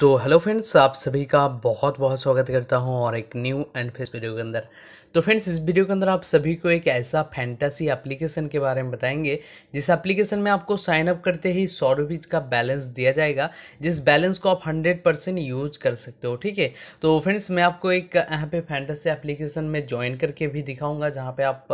तो hello friends आप सभी का बहुत बहुत स्वागत करता हूं और एक न्यू एंड फेस वीडियो के अंदर तो फ्रेंड्स इस वीडियो के अंदर आप सभी को एक ऐसा फैंटासी एप्लीकेशन के बारे में बताएंगे जिस एप्लीकेशन में आपको साइन अप करते ही सौ रुपीज़ का बैलेंस दिया जाएगा जिस बैलेंस को आप हंड्रेड परसेंट यूज कर सकते हो ठीक है तो फ्रेंड्स मैं आपको एक यहाँ पे फैंटासी एप्लीकेशन में ज्वाइन करके भी दिखाऊँगा जहाँ पर आप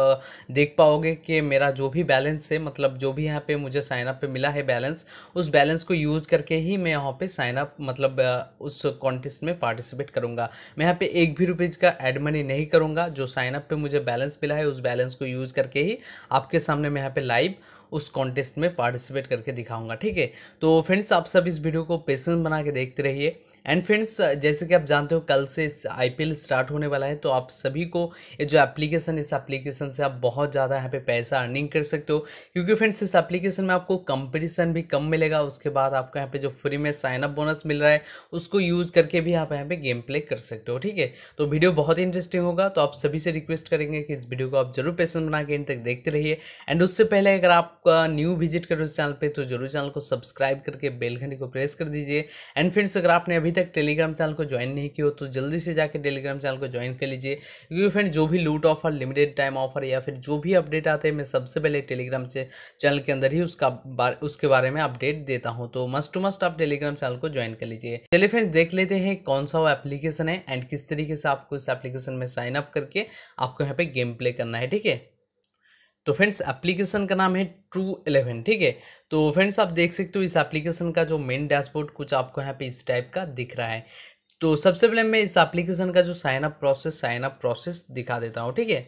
देख पाओगे कि मेरा जो भी बैलेंस है मतलब जो भी यहाँ पर मुझे साइनअप पर मिला है बैलेंस उस बैलेंस को यूज़ करके ही मैं यहाँ पर साइनअप मतलब मतलब उस कॉन्टेस्ट में पार्टिसिपेट करूँगा मैं यहाँ पे एक भी रुपीज़ का एड मनी नहीं करूँगा जो साइनअप पे मुझे बैलेंस मिला है उस बैलेंस को यूज़ करके ही आपके सामने मैं यहाँ पे लाइव उस कॉन्टेस्ट में पार्टिसिपेट करके दिखाऊंगा ठीक है तो फ्रेंड्स आप सब इस वीडियो को पेशेंस बना के देखते रहिए एंड फ्रेंड्स जैसे कि आप जानते हो कल से आई स्टार्ट होने वाला है तो आप सभी को ये जो एप्लीकेशन इस एप्लीकेशन से आप बहुत ज़्यादा यहाँ पे पैसा अर्निंग कर सकते हो क्योंकि फ्रेंड्स इस एप्लीकेशन में आपको कंपटीशन भी कम मिलेगा उसके बाद आपको यहाँ पे जो फ्री में साइनअप बोनस मिल रहा है उसको यूज़ करके भी आप यहाँ पर गेम प्ले कर सकते हो ठीक है तो वीडियो बहुत इंटरेस्टिंग होगा तो आप सभी से रिक्वेस्ट करेंगे कि इस वीडियो को आप जरूर पैसन बना के इन तक देखते रहिए एंड उससे पहले अगर आप न्यू विजिट करो इस चैनल पर तो जरूर चैनल को सब्सक्राइब करके बेलघनी को प्रेस कर दीजिए एंड फ्रेंड्स अगर आपने अभी अभी तक टेलीग्राम चैनल को ज्वाइन नहीं किया हो तो जल्दी से जाकर टेलीग्राम चैनल को ज्वाइन कर लीजिए क्योंकि फ्रेंड जो भी लूट ऑफर लिमिटेड टाइम ऑफर या फिर जो भी अपडेट आते हैं मैं सबसे पहले टेलीग्राम से चैनल के अंदर ही उसका बार, उसके बारे में अपडेट देता हूँ तो मस्ट टू मस्ट आप टेलीग्राम चैनल को ज्वाइन कर लीजिए चलिए फ्रेंड देख लेते हैं कौन सा वो एप्लीकेशन है एंड किस तरीके से आपको इस एप्लीकेशन में साइन अप करके आपको यहाँ पे गेम प्ले करना है ठीक है तो फ्रेंड्स एप्लीकेशन का नाम है ट्रू एलेवन ठीक है तो फ्रेंड्स आप देख सकते हो इस एप्लीकेशन का जो मेन डैशबोर्ड कुछ आपको यहाँ पे इस टाइप का दिख रहा है तो सबसे पहले मैं इस एप्लीकेशन का जो sign up process sign up process दिखा देता हूँ ठीक है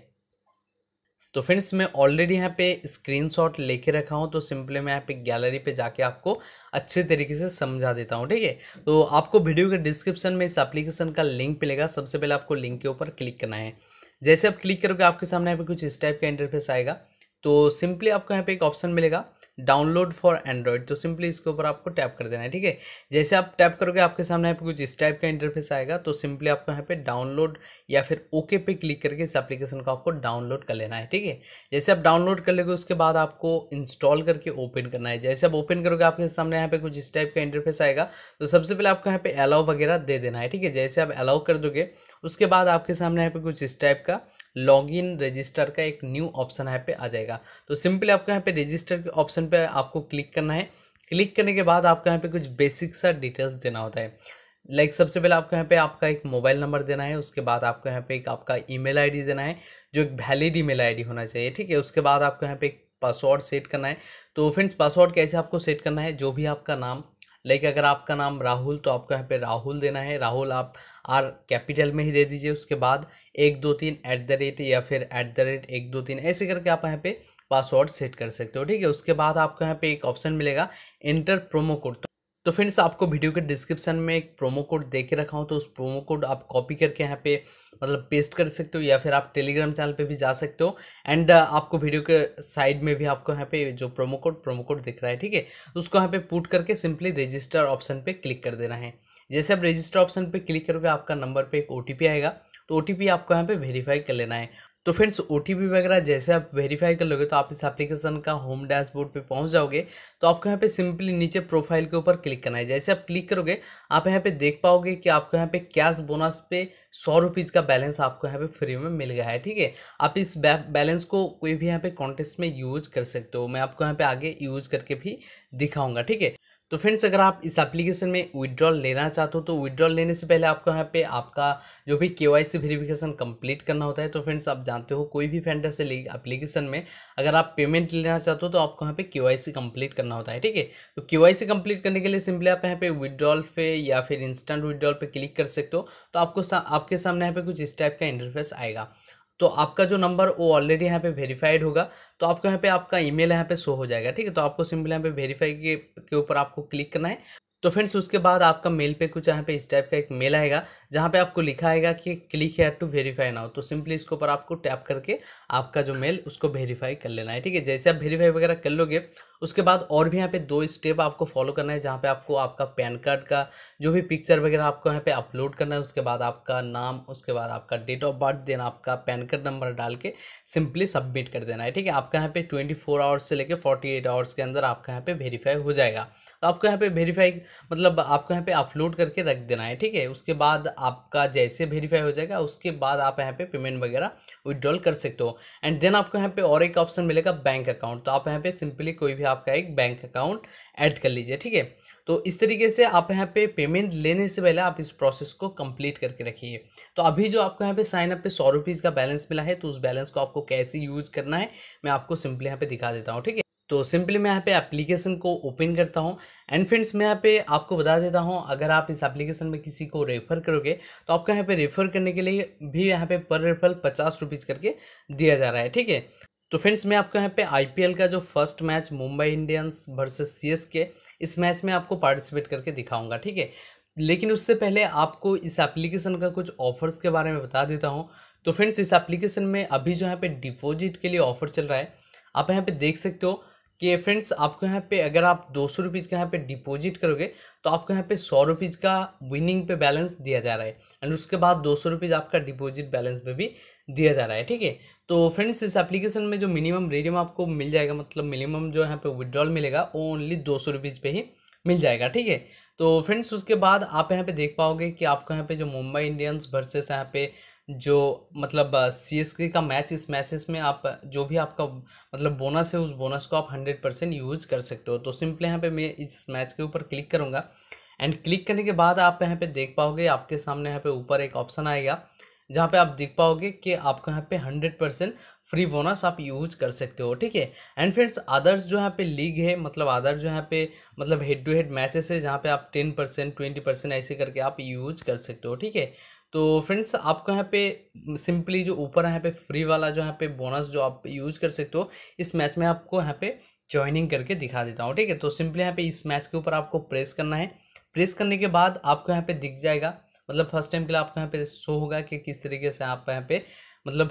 तो फ्रेंड्स मैं ऑलरेडी यहाँ पे स्क्रीनशॉट लेके रखा हूँ तो सिंपली मैं यहाँ पे गैलरी पे जाके आपको अच्छे तरीके से समझा देता हूँ ठीक है तो आपको वीडियो के डिस्क्रिप्शन में इस एप्लीकेशन का लिंक मिलेगा सबसे पहले आपको लिंक के ऊपर क्लिक करना है जैसे आप क्लिक करोगे आपके सामने यहाँ पे कुछ इस टाइप का इंटरफेस आएगा तो सिंपली आपको यहाँ पे एक ऑप्शन मिलेगा डाउनलोड फॉर एंड्रॉयड तो सिंपली इसके ऊपर आपको टैप कर देना है ठीक है जैसे आप टैप करोगे आपके सामने यहाँ पे कुछ इस टाइप का इंटरफेस आएगा तो सिंपली आपको यहाँ पे डाउनलोड या फिर ओके पे क्लिक करके इस एप्लीकेशन को आपको डाउनलोड कर लेना है ठीक है जैसे आप डाउनलोड कर लेगे उसके बाद आपको इंस्टॉल करके ओपन करना है जैसे आप ओपन करोगे आपके सामने यहाँ पे कुछ इस टाइप का इंटरफेस आएगा तो सबसे पहले आपको यहाँ पे अलाउ वगैरह दे देना है ठीक है जैसे आप अलाउ कर दोगे उसके बाद आपके सामने यहाँ पे कुछ इस टाइप का लॉगिन रजिस्टर का एक न्यू ऑप्शन यहाँ पे आ जाएगा तो सिंपली आपको यहाँ पे रजिस्टर के ऑप्शन पे आपको क्लिक करना है क्लिक करने के बाद आपको यहाँ पे कुछ बेसिक सा डिटेल्स देना होता है लाइक like, सबसे पहले आपको यहाँ पे आपका एक मोबाइल नंबर देना है उसके बाद आपको यहाँ पे एक आपका ईमेल आईडी देना है जो एक वैलिड ईमेल आईडी होना चाहिए ठीक है उसके बाद आपको यहाँ पे एक पासवर्ड सेट करना है तो फ्रेंड्स पासवर्ड कैसे आपको सेट करना है जो भी आपका नाम लाइक अगर आपका नाम राहुल तो आपको यहाँ पे राहुल देना है राहुल आप आर कैपिटल में ही दे दीजिए उसके बाद एक दो तीन ऐट द रेट या फिर ऐट द रेट एक दो तीन ऐसे करके आप यहाँ पे पासवर्ड सेट कर सकते हो ठीक है उसके बाद आपको यहाँ पे एक ऑप्शन मिलेगा इंटर प्रोमो कोड तो फ्रेंड्स आपको वीडियो के डिस्क्रिप्शन में एक प्रोमो कोड दे के रखा हूँ तो उस प्रोमो कोड आप कॉपी करके यहाँ पे मतलब पेस्ट कर सकते हो या फिर आप टेलीग्राम चैनल पे भी जा सकते हो एंड आपको वीडियो के साइड में भी आपको यहाँ पे जो प्रोमो कोड प्रोमो कोड दिख रहा है ठीक है तो उसको यहाँ पे पुट करके सिंपली रजिस्टर ऑप्शन पर क्लिक कर देना है जैसे आप रजिस्टर ऑप्शन पर क्लिक करोगे आपका नंबर पर एक ओ आएगा तो ओ आपको यहाँ पर वेरीफाई कर लेना है तो फ्रेंड्स ओ वगैरह जैसे आप वेरीफाई कर लोगे तो आप इस एप्लीकेशन का होम डैशबोर्ड पे पहुंच जाओगे तो आपको यहाँ पे सिंपली नीचे प्रोफाइल के ऊपर क्लिक करना है जैसे आप क्लिक करोगे आप यहाँ पे देख पाओगे कि आपको यहाँ पे कैश बोनस पे सौ रुपीज़ का बैलेंस आपको यहाँ पे फ्री में मिल गया है ठीक है आप इस बैलेंस को कोई भी यहाँ पे कॉन्टेस्ट में यूज कर सकते हो मैं आपको यहाँ पे आगे यूज करके भी दिखाऊंगा ठीक है तो फ्रेंड्स अगर आप इस एप्लीकेशन में विदड्रॉल लेना चाहते हो तो विदड्रॉल लेने से पहले आपको यहाँ पे आपका जो भी के वाई सी वेरीफिकेशन कम्प्लीट करना होता है तो फ्रेंड्स आप जानते हो कोई भी फेंडर से एप्लीकेशन में अगर आप पेमेंट लेना चाहते हो तो आपको यहाँ पे के वाई सी कंप्लीट करना होता है ठीक है तो के वाई सी कंप्लीट करने के लिए सिंपली आप यहाँ पे विदड्रॉल पे या फिर इंस्टेंट विदड्रॉल पर क्लिक कर सकते हो तो आपको सा, आपके सामने यहाँ पे कुछ इस टाइप का इंटरफेस आएगा तो आपका जो नंबर वो ऑलरेडी यहाँ पे वेरीफाइड होगा तो आपको यहाँ पे आपका ईमेल यहाँ पे शो हो जाएगा ठीक है तो आपको सिंपल यहाँ पे वेरीफाई के के ऊपर आपको क्लिक करना है तो फ्रेंड्स उसके बाद आपका मेल पे कुछ यहाँ पे इस टाइप का एक मेल आएगा जहाँ पे आपको लिखा आएगा कि क्लिक है टू वेरीफाई नाउ तो सिंपली इसके ऊपर आपको टैप करके आपका जो मेल उसको वेरीफाई कर लेना है ठीक है जैसे आप वेरीफाई वगैरह कर लोगे उसके बाद और भी यहाँ पे दो स्टेप आपको फॉलो करना है जहाँ पे आपको आपका पैन कार्ड का जो भी पिक्चर वगैरह आपको यहाँ पे अपलोड करना है उसके बाद आपका नाम उसके बाद आपका डेट ऑफ बर्थ देन आपका पैन कार्ड नंबर डाल के सिंपली सबमिट कर देना है ठीक है आपका यहाँ पे ट्वेंटी फोर आवर्स से लेकर फोर्टी एट आवर्स के अंदर आपका यहाँ पे वेरीफाई हो जाएगा तो आपको यहाँ पे वेरीफाई मतलब आपको यहाँ पे अपलोड करके रख देना है ठीक है उसके बाद आपका जैसे वेरीफाई हो जाएगा उसके बाद आप यहाँ पे पेमेंट वगैरह विदड्रॉल कर सकते हो एंड देन आपको यहाँ पे और एक ऑप्शन मिलेगा बैंक अकाउंट तो आप यहाँ पे सिंपली कोई भी आपका एक बैंक अकाउंट ऐड कर लीजिए ठीक है तो इस तरीके से आप यहाँ पे पेमेंट लेने से पहले आप इस प्रोसेस को कंप्लीट करके रखिए तो अभी जो आपको यहाँ पे साइन अप पे सौ रुपीज़ का बैलेंस मिला है तो उस बैलेंस को आपको कैसे यूज़ करना है मैं आपको सिंपली यहाँ पे दिखा देता हूँ ठीक है तो सिंपली मैं यहाँ पे एप्लीकेशन को ओपन करता हूँ एंड फ्रेंड्स मैं यहाँ पे आपको बता देता हूँ अगर आप इस एप्लीकेशन में किसी को रेफ़र करोगे तो आपको यहाँ पे रेफ़र करने के लिए भी यहाँ पे पर रेफर पचास रुपीज़ करके दिया जा रहा है ठीक है तो फ्रेंड्स मैं आपको यहाँ पे आईपीएल का जो first match Mumbai Indians versus CSK इस मैच में आपको पार्टिसिपेट करके दिखाऊंगा ठीक है लेकिन उससे पहले आपको इस एप्लीकेशन का कुछ ऑफर्स के बारे में बता देता हूँ तो फ्रेंड्स इस एप्लीकेशन में अभी जो यहाँ पे डिपॉजिट के लिए ऑफर चल रहा है आप यहाँ पे देख सकते हो कि फ्रेंड्स आपको यहाँ पे अगर आप दो सौ रुपीज़ का यहाँ पे डिपॉजिट करोगे तो आपको यहाँ पे सौ रुपीज़ का विनिंग पे बैलेंस दिया जा रहा है एंड उसके बाद दो सौ रुपीज़ आपका डिपॉजिट बैलेंस पे भी दिया जा रहा है ठीक है तो फ्रेंड्स इस एप्लीकेशन में जो मिनिमम रेडियम आपको मिल जाएगा मतलब मिनिमम जो यहाँ पे विदड्रॉल मिलेगा वो ओनली दो सौ रुपीज़ पे ही मिल जाएगा ठीक है तो फ्रेंड्स उसके बाद आप यहाँ पे देख पाओगे कि आपको यहाँ पे जो मुंबई इंडियंस वर्सेस यहाँ पे जो मतलब सी एस के का मैच इस मैचेस में आप जो भी आपका मतलब बोनस है उस बोनस को आप हंड्रेड परसेंट यूज कर सकते हो तो सिंपली यहाँ पे मैं इस मैच के ऊपर क्लिक करूँगा एंड क्लिक करने के बाद आप यहाँ पे देख पाओगे आपके सामने यहाँ पे ऊपर एक ऑप्शन आएगा जहाँ पे आप देख पाओगे कि आपको यहाँ पे हंड्रेड परसेंट फ्री बोनस आप यूज कर सकते हो ठीक है एंड फ्रेंड्स अदर्स जो यहाँ पे लीग है मतलब अदर जो यहाँ पे मतलब हेड टू हेड मैचेस है जहाँ पे आप टेन परसेंट ट्वेंटी परसेंट ऐसे करके आप यूज कर सकते हो ठीक है तो फ्रेंड्स आपको यहाँ पे सिंपली जो ऊपर यहाँ पे फ्री वाला जो यहाँ पे बोनस जो आप यूज़ कर सकते हो इस मैच में आपको यहाँ पे ज्वाइनिंग करके दिखा देता हूँ ठीक है तो सिंपली यहाँ पे इस मैच के ऊपर आपको प्रेस करना है प्रेस करने के बाद आपको यहाँ पे दिख जाएगा मतलब फर्स्ट टाइम के लिए आपको यहाँ पे शो होगा कि किस तरीके से आप यहाँ पे मतलब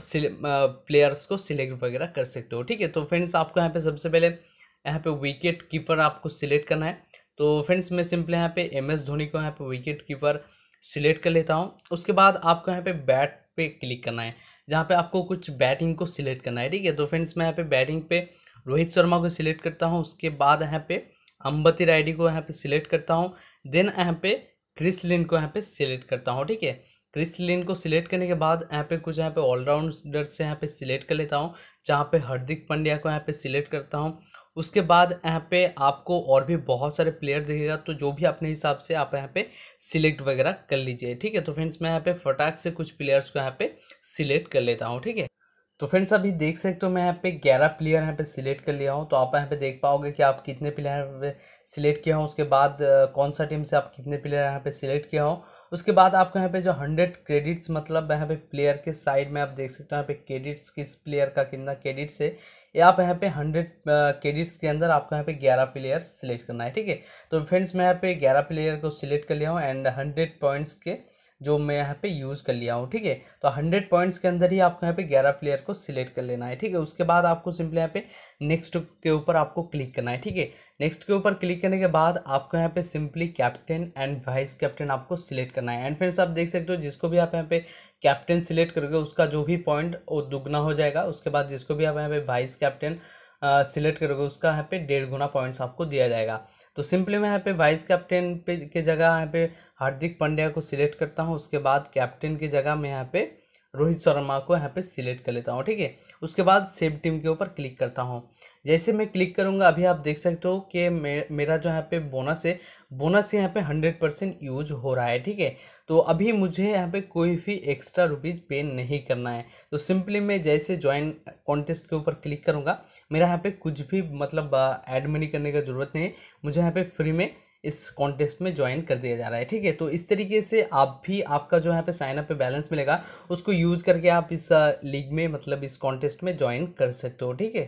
प्लेयर्स को सिलेक्ट वगैरह कर सकते हो ठीक है तो फ्रेंड्स आपको यहाँ पे सबसे पहले यहाँ पे विकेट कीपर आपको सिलेक्ट करना है तो फ्रेंड्स मैं सिंपली यहाँ पे एम एस धोनी को यहाँ पे विकेट कीपर सिलेक्ट कर लेता हूँ उसके बाद आपको यहाँ पे बैट पे क्लिक करना है जहाँ पे आपको कुछ बैटिंग को सिलेक्ट करना है ठीक है तो फ्रेंड्स मैं यहाँ पे बैटिंग पे रोहित शर्मा को सिलेक्ट करता हूँ उसके बाद यहाँ पे अम्बती रायडी को यहाँ पे सिलेक्ट करता हूँ देन यहाँ पे क्रिस लिन को यहाँ पे सिलेक्ट करता हूँ ठीक है क्रिस लिन को सिलेक्ट करने के बाद यहाँ पे कुछ यहाँ पे ऑलराउंडर से यहाँ पे सिलेक्ट कर लेता हूँ जहाँ पे हार्दिक पांड्या को यहाँ पे सिलेक्ट करता हूँ उसके बाद यहाँ पे आपको और भी बहुत सारे प्लेयर दिखेगा तो जो भी अपने हिसाब से आप यहाँ पे सिलेक्ट वगैरह कर लीजिए ठीक है तो फ्रेंड्स मैं यहाँ पे फटाक से कुछ प्लेयर्स को यहाँ पे सिलेक्ट कर लेता हूँ ठीक है तो फ्रेंड्स अभी देख सकते हो मैं यहाँ पे ग्यारह प्लेयर यहाँ पे सिलेक्ट कर लिया हूँ तो आप यहाँ पे देख पाओगे कि आप कितने प्लेयर सिलेक्ट किया हो उसके बाद कौन सा टीम से आप कितने प्लेयर यहाँ पे सिलेक्ट किया हो उसके बाद आपको यहाँ पे जो हंड्रेड क्रेडिट्स मतलब यहाँ पे प्लेयर के साइड में आप देख सकते हो यहाँ पे क्रेडिट्स किस प्लेयर का कितना क्रेडिट्स है ये आप यहाँ पे हंड्रेड क्रेडिट्स के अंदर आपको यहाँ पे ग्यारह प्लेयर सेलेक्ट करना है ठीक है तो फ्रेंड्स मैं यहाँ पे ग्यारह प्लेयर को सिलेक्ट कर लिया हूँ एंड हंड्रेड पॉइंट्स के जो मैं यहाँ पे यूज़ कर लिया हूँ ठीक है तो हंड्रेड पॉइंट्स के अंदर ही आपको यहाँ पे ग्यारह प्लेयर को सिलेक्ट कर लेना है ठीक है उसके बाद आपको सिंपली यहाँ पे नेक्स्ट के ऊपर आपको क्लिक करना है ठीक है नेक्स्ट के ऊपर क्लिक करने के बाद आपको यहाँ पे simply captain and vice captain आपको सिलेक्ट करना है एंड फ्रेंड्स आप देख सकते हो जिसको भी आप यहाँ पे कैप्टन सिलेक्ट करोगे उसका जो भी पॉइंट वो दुगना हो जाएगा उसके बाद जिसको भी आप यहाँ पे वाइस कैप्टन सिलेक्ट करोगे उसका यहाँ पे डेढ़ गुना पॉइंट्स आपको दिया जाएगा तो सिंपली मैं यहाँ पे वाइस कैप्टन पे के जगह यहाँ पे हार्दिक पांड्या को सिलेक्ट करता हूँ उसके बाद कैप्टन की जगह मैं यहाँ पे रोहित शर्मा को यहाँ पे सिलेक्ट कर लेता हूँ ठीक है उसके बाद सेव टीम के ऊपर क्लिक करता हूँ जैसे मैं क्लिक करूँगा अभी आप देख सकते हो कि मे, मेरा जो यहाँ पे बोनस है बोनस यहाँ पे हंड्रेड परसेंट यूज हो रहा है ठीक है तो अभी मुझे यहाँ पे कोई भी एक्स्ट्रा रुपीज़ पे नहीं करना है तो सिंपली मैं जैसे ज्वाइन कॉन्टेस्ट के ऊपर क्लिक करूँगा मेरा यहाँ पर कुछ भी मतलब एड मनी करने का ज़रूरत नहीं है मुझे यहाँ पर फ्री में इस कॉन्टेस्ट में ज्वाइन कर दिया जा रहा है ठीक है तो इस तरीके से आप भी आपका जो यहाँ पे साइनअप पे बैलेंस मिलेगा उसको यूज करके आप इस लीग में मतलब इस कॉन्टेस्ट में ज्वाइन कर सकते हो ठीक है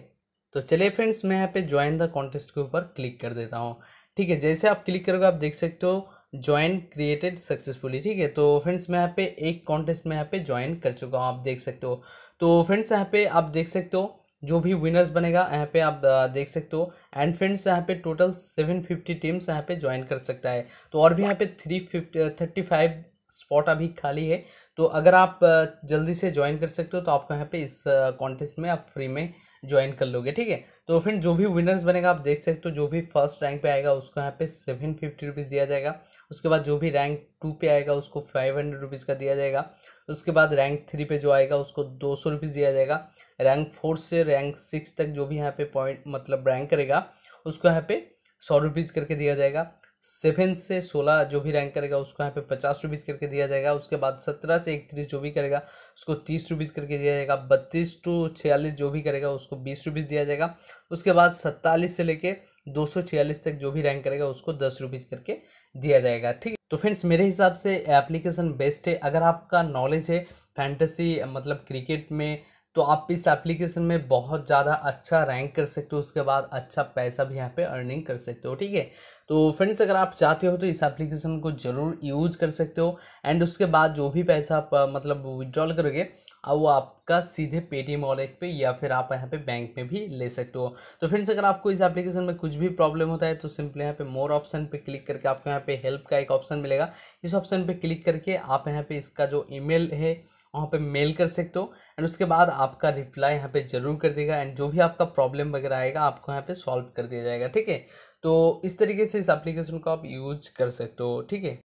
तो चलिए फ्रेंड्स मैं यहाँ पे ज्वाइन द कॉन्टेस्ट के ऊपर क्लिक कर देता हूँ ठीक है जैसे आप क्लिक करोगे आप देख सकते हो ज्वाइन क्रिएटेड सक्सेसफुली ठीक है तो फ्रेंड्स मैं यहाँ पे एक कॉन्टेस्ट में यहाँ पे ज्वाइन कर चुका हूँ आप देख सकते हो तो फ्रेंड्स यहाँ पे आप देख सकते हो जो भी विनर्स बनेगा यहाँ पे आप देख सकते हो एंड फ्रेंड्स यहाँ पे टोटल सेवन फिफ्टी टीम्स यहाँ पे ज्वाइन कर सकता है तो और भी यहाँ पे three fifty thirty five spot अभी खाली है तो अगर आप जल्दी से ज्वाइन कर सकते हो तो आपको यहाँ पे इस कॉन्टेस्ट में आप फ्री में ज्वाइन कर लोगे ठीक है तो फ्रेंड जो भी विनर्स बनेगा आप देख सकते हो जो भी फर्स्ट रैंक पे आएगा उसको यहाँ पे सेवन फिफ्टी रुपीज़ दिया जाएगा उसके बाद जो भी रैंक टू पे आएगा उसको फाइव हंड्रेड रुपीज़ का दिया जाएगा उसके बाद रैंक थ्री पे जो आएगा उसको दो सौ रुपीज़ दिया जाएगा रैंक फोर से रैंक सिक्स तक जो भी यहाँ पे पॉइंट मतलब रैंक करेगा उसको यहाँ पे सौ रुपीज़ करके दिया जाएगा सेवन से सोलह जो भी रैंक करेगा उसको यहाँ पे पचास रुपीज़ करके दिया जाएगा उसके बाद सत्रह से इकतीस जो भी करेगा उसको तीस रुपीज़ करके दिया जाएगा बत्तीस टू छियालीस जो भी करेगा उसको बीस रुपीज़ दिया जाएगा उसके बाद सत्तालीस से लेके दो सौ छियालीस तक जो भी रैंक करेगा उसको दस रुपीज़ करके दिया जाएगा ठीक तो फ्रेंड्स मेरे हिसाब से एप्लीकेशन बेस्ट है अगर आपका नॉलेज है फैंटेसी मतलब क्रिकेट में तो आप इस एप्लीकेशन में बहुत ज़्यादा अच्छा रैंक कर सकते हो उसके बाद अच्छा पैसा भी यहाँ पे अर्निंग कर सकते हो ठीक है तो फ्रेंड्स अगर आप चाहते हो तो इस एप्लीकेशन को ज़रूर यूज कर सकते हो एंड उसके बाद जो भी पैसा आप मतलब विदड्रॉल करोगे अब वो आपका सीधे पेटीएम वॉलेट पे या फिर आप यहाँ पे बैंक में भी ले सकते हो तो फ्रेंड्स अगर आपको इस एप्लीकेशन में कुछ भी प्रॉब्लम होता है तो सिंपली यहाँ पे मोर ऑप्शन पे क्लिक करके आपको यहाँ पे हेल्प का एक ऑप्शन मिलेगा इस ऑप्शन पे क्लिक करके आप यहाँ पे इसका जो ईमेल है वहाँ पे मेल कर सकते हो एंड उसके बाद आपका रिप्लाई यहाँ पे ज़रूर कर देगा एंड जो भी आपका प्रॉब्लम वगैरह आएगा आपको यहाँ पे सॉल्व कर दिया जाएगा ठीक है तो इस तरीके से इस एप्लीकेशन को आप यूज कर सकते हो ठीक है